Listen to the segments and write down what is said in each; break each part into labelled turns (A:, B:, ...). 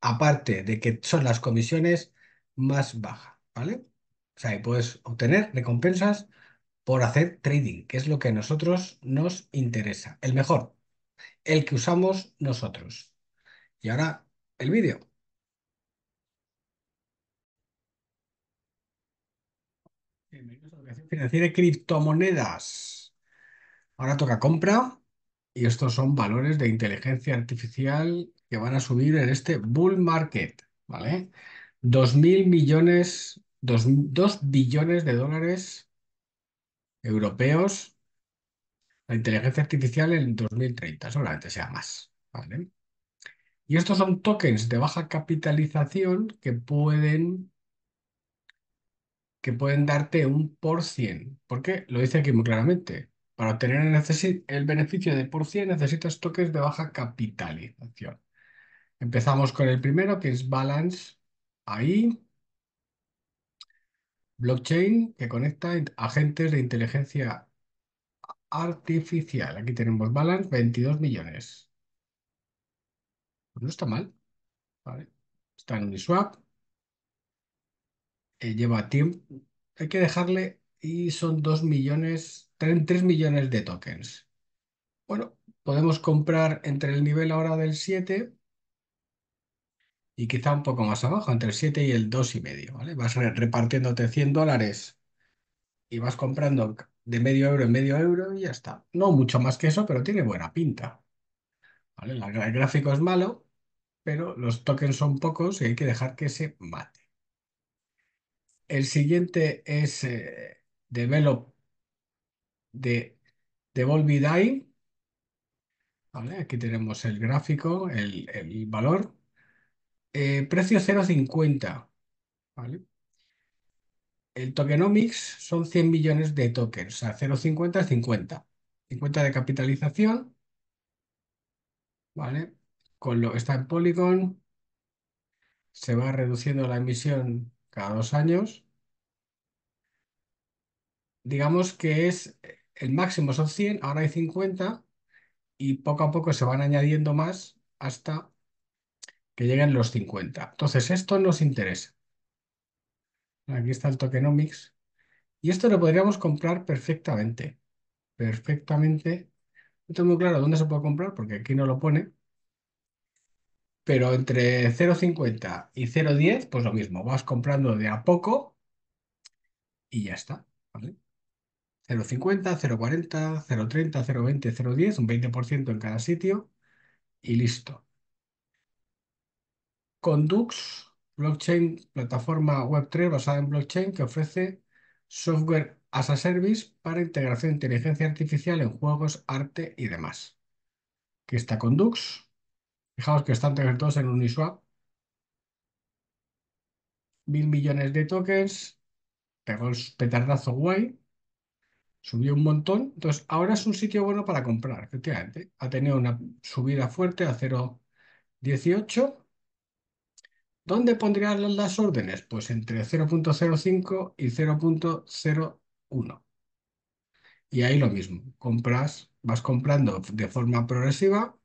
A: aparte de que son las comisiones más bajas, ¿vale? O sea, puedes obtener recompensas por hacer trading, que es lo que a nosotros nos interesa, el mejor, el que usamos nosotros. Y ahora el vídeo. Bienvenidos a Educación Financiera y Criptomonedas. Ahora toca compra y estos son valores de inteligencia artificial que van a subir en este bull market, ¿vale? 2.000 millones, 2, billones de dólares europeos la inteligencia artificial en 2030, solamente sea más, ¿vale? Y estos son tokens de baja capitalización que pueden que pueden darte un por cien, porque lo dice aquí muy claramente, para obtener el, el beneficio de por cien necesitas tokens de baja capitalización. Empezamos con el primero, que es Balance ahí. blockchain que conecta agentes de inteligencia artificial. Aquí tenemos Balance, 22 millones. Pues no está mal. Está en Uniswap. Eh, lleva tiempo. Hay que dejarle y son 2 millones, 3 millones de tokens. Bueno, podemos comprar entre el nivel ahora del 7 y quizá un poco más abajo, entre el 7 y el 2,5, ¿vale? Vas repartiéndote 100 dólares y vas comprando de medio euro en medio euro y ya está. No mucho más que eso, pero tiene buena pinta. ¿Vale? El gráfico es malo, pero los tokens son pocos y hay que dejar que se mate. El siguiente es eh, Develop de Devolve ¿Vale? Aquí tenemos el gráfico, el, el valor eh, precio 0.50, ¿vale? El tokenomics son 100 millones de tokens, o sea, 0.50 es 50. 50 de capitalización, ¿vale? Con lo que está en Polygon, se va reduciendo la emisión cada dos años. Digamos que es eh, el máximo son 100, ahora hay 50 y poco a poco se van añadiendo más hasta que lleguen los 50. Entonces, esto nos interesa. Aquí está el tokenomics. Y esto lo podríamos comprar perfectamente. Perfectamente. No tengo muy claro dónde se puede comprar porque aquí no lo pone. Pero entre 0,50 y 0,10, pues lo mismo. Vas comprando de a poco y ya está. 0,50, 0,40, 0,30, 0,20, 0,10, un 20% en cada sitio y listo. Condux, blockchain, plataforma Web3 basada en blockchain que ofrece software as a service para integración de inteligencia artificial en juegos, arte y demás. Aquí está Condux. Fijaos que están todos en Uniswap. Mil millones de tokens. Pegó el petardazo guay. Subió un montón. Entonces, ahora es un sitio bueno para comprar, efectivamente. Ha tenido una subida fuerte a 0.18 ¿Dónde pondrían las órdenes? Pues entre 0.05 y 0.01. Y ahí lo mismo, compras, vas comprando de forma progresiva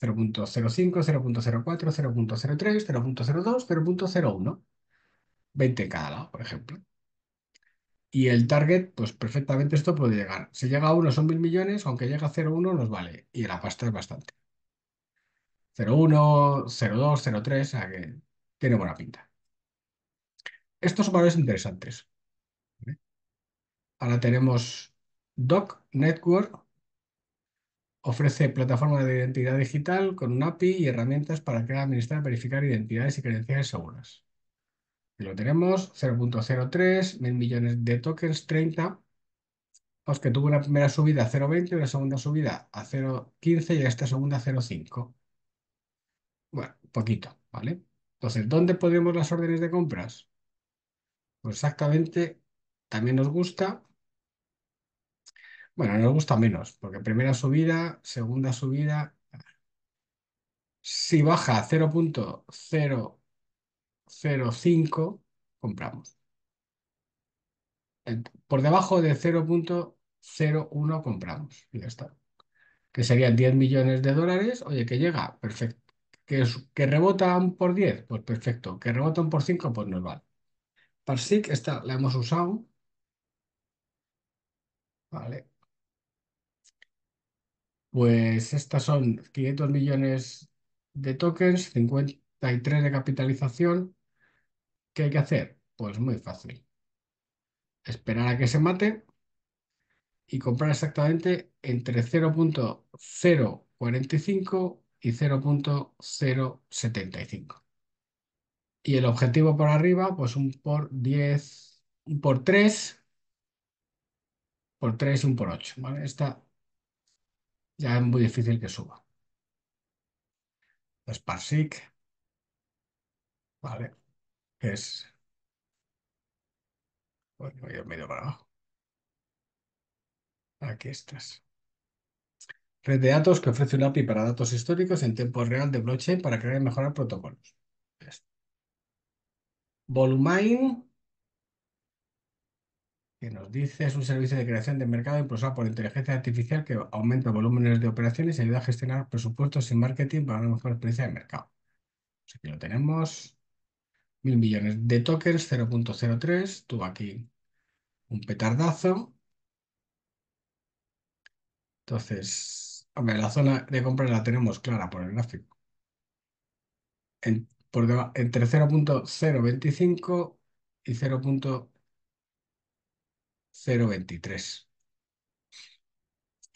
A: 0.05, 0.04, 0.03, 0.02, 0.01. 20 en cada lado, por ejemplo. Y el target, pues perfectamente esto puede llegar. Si llega a 1 son mil millones, aunque llega a 0,1 nos vale. Y la pasta es bastante. 0,1, 0,2, 0,3, o sea que tiene buena pinta. Estos son valores interesantes. Ahora tenemos Doc Network, ofrece plataforma de identidad digital con un API y herramientas para crear, administrar, verificar identidades y credenciales seguras. Y lo tenemos, 0.03, mil millones de tokens, 30. Los que tuvo una primera subida a 0.20, una segunda subida a 0.15 y esta segunda a 0.5. Bueno, poquito, ¿vale? Entonces, ¿dónde ponemos las órdenes de compras? Pues exactamente, también nos gusta. Bueno, nos gusta menos, porque primera subida, segunda subida. Si baja 0.005, compramos. Por debajo de 0.01 compramos. Y ya está. Que serían 10 millones de dólares. Oye, que llega. Perfecto. ¿Que, rebotan por 10? Pues perfecto. ¿Que rebotan por 5? Pues normal vale. Parsec, esta la hemos usado. Vale. Pues estas son 500 millones de tokens, 53 de capitalización. ¿Qué hay que hacer? Pues muy fácil. Esperar a que se mate y comprar exactamente entre 0.045 y 0.075. Y el objetivo por arriba, pues un por 10, un por 3, por 3 y un por 8. ¿vale? Esta ya es muy difícil que suba. es ¿vale? es... Pues, bueno, voy a medio para abajo. Aquí estás. Red de datos que ofrece una API para datos históricos en tiempo real de blockchain para crear y mejorar protocolos. Volumine, que nos dice, es un servicio de creación de mercado impulsado por inteligencia artificial que aumenta volúmenes de operaciones y ayuda a gestionar presupuestos y marketing para una mejor experiencia de mercado. Así lo tenemos. Mil millones de tokens, 0.03. Tuvo aquí un petardazo. Entonces, la zona de compra la tenemos clara por el gráfico. entre 0.025 y 0.023.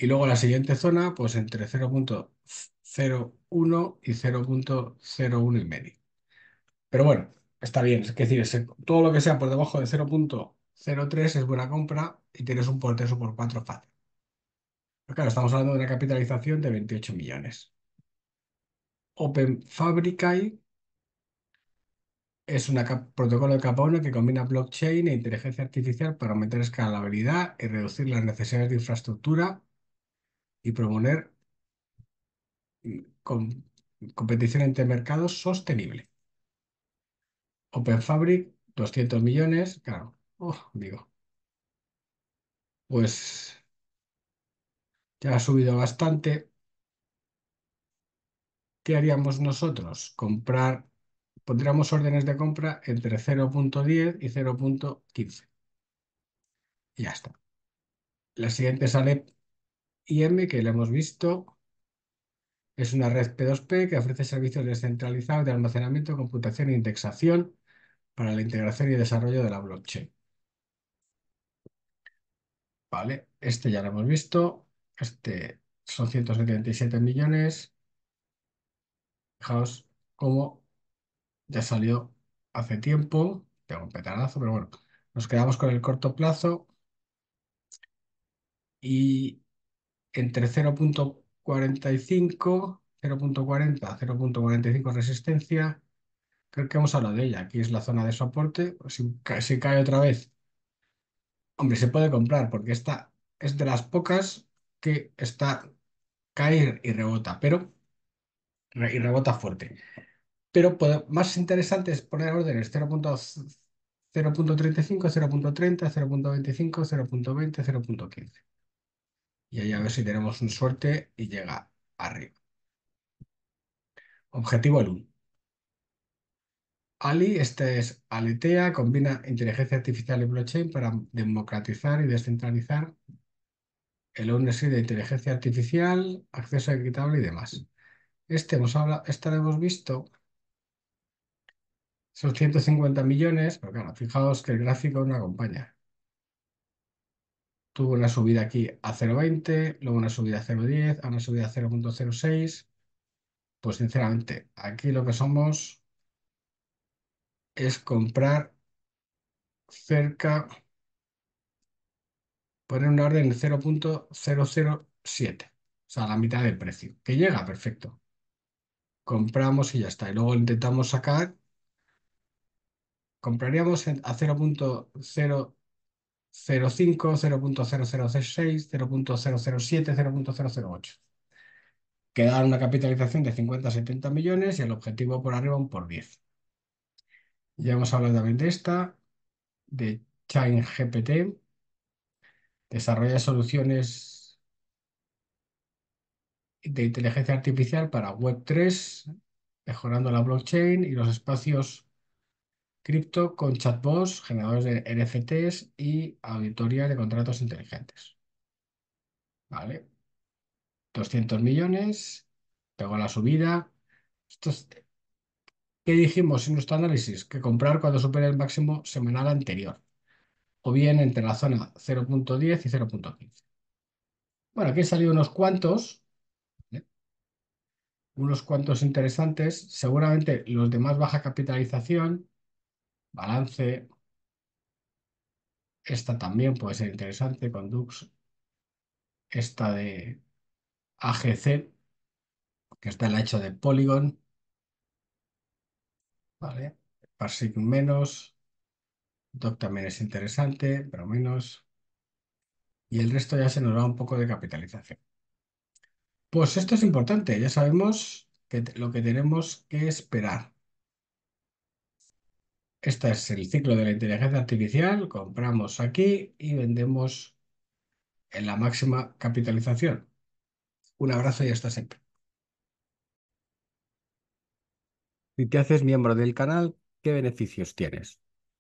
A: Y luego la siguiente zona, pues entre 0.01 y 0.01 y medio. Pero bueno, está bien. Es decir, todo lo que sea por debajo de 0.03 es buena compra y tienes un por 3 o por 4 fácil claro, estamos hablando de una capitalización de 28 millones. Open Fabricai es un protocolo de capa 1 que combina blockchain e inteligencia artificial para aumentar escalabilidad y reducir las necesidades de infraestructura y promover mm, competición entre mercados sostenible. Open Fabric, 200 millones, claro, digo. Pues ya ha subido bastante. ¿Qué haríamos nosotros? Comprar, pondríamos órdenes de compra entre 0.10 y 0.15. Y ya está. La siguiente es sale IM, que la hemos visto. Es una red P2P que ofrece servicios descentralizados de almacenamiento, computación e indexación para la integración y desarrollo de la blockchain. Vale, este ya lo hemos visto. Este son 177 millones. Fijaos cómo ya salió hace tiempo. Tengo un petardazo, pero bueno, nos quedamos con el corto plazo. Y entre 0.45, 0.40, 0.45 resistencia, creo que hemos hablado de ella. Aquí es la zona de soporte. Pues si, si cae otra vez, hombre, se puede comprar porque esta es de las pocas que está, caer y rebota, pero y rebota fuerte. Pero más interesante es poner órdenes 0.35, 0.30, 0.25, 0.20, 0.15. Y ahí a ver si tenemos un suerte y llega arriba. Objetivo el 1. Ali, este es Aletea, combina inteligencia artificial y blockchain para democratizar y descentralizar el OpenSea de inteligencia artificial, acceso equitable y demás. Este esta lo hemos visto, son 150 millones, pero claro, fijaos que el gráfico no acompaña. Tuvo una subida aquí a 0,20, luego una subida a 0,10, a una subida a 0,06. Pues sinceramente, aquí lo que somos es comprar cerca poner una orden de 0.007, o sea, la mitad del precio, que llega, perfecto. Compramos y ya está. Y luego intentamos sacar, compraríamos a 0.005, 0.0066, 0.007, 0.008. Queda una capitalización de 50 70 millones y el objetivo por arriba un por 10. Ya hemos hablado también de esta, de ChainGPT, Desarrolla soluciones de inteligencia artificial para Web3, mejorando la blockchain y los espacios cripto con chatbots, generadores de NFTs y auditoría de contratos inteligentes. ¿Vale? 200 millones, pegó la subida. ¿Qué dijimos en nuestro análisis? Que comprar cuando supere el máximo semanal anterior o bien entre la zona 0.10 y 0.15. Bueno, aquí han salido unos cuantos, ¿eh? unos cuantos interesantes, seguramente los de más baja capitalización, balance, esta también puede ser interesante con Dux, esta de AGC, que está en la hecho de Polygon, ¿vale? Parsec menos, DOC también es interesante, pero menos. Y el resto ya se nos va un poco de capitalización. Pues esto es importante, ya sabemos que lo que tenemos que esperar. Este es el ciclo de la inteligencia artificial, compramos aquí y vendemos en la máxima capitalización. Un abrazo y hasta siempre. Si te haces miembro del canal, ¿qué beneficios tienes?